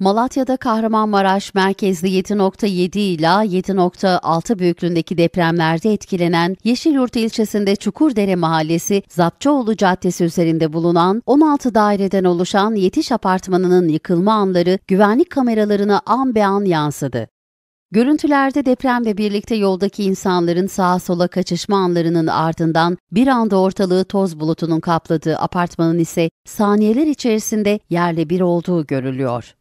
Malatya'da Kahramanmaraş merkezli 7.7 ila 7.6 büyüklüğündeki depremlerde etkilenen Yeşilyurt ilçesinde Çukurdere Mahallesi Zapçıoğlu Caddesi üzerinde bulunan 16 daireden oluşan yetiş apartmanının yıkılma anları güvenlik kameralarına an be an yansıdı. Görüntülerde depremle birlikte yoldaki insanların sağa sola kaçışma anlarının ardından bir anda ortalığı toz bulutunun kapladığı apartmanın ise saniyeler içerisinde yerle bir olduğu görülüyor.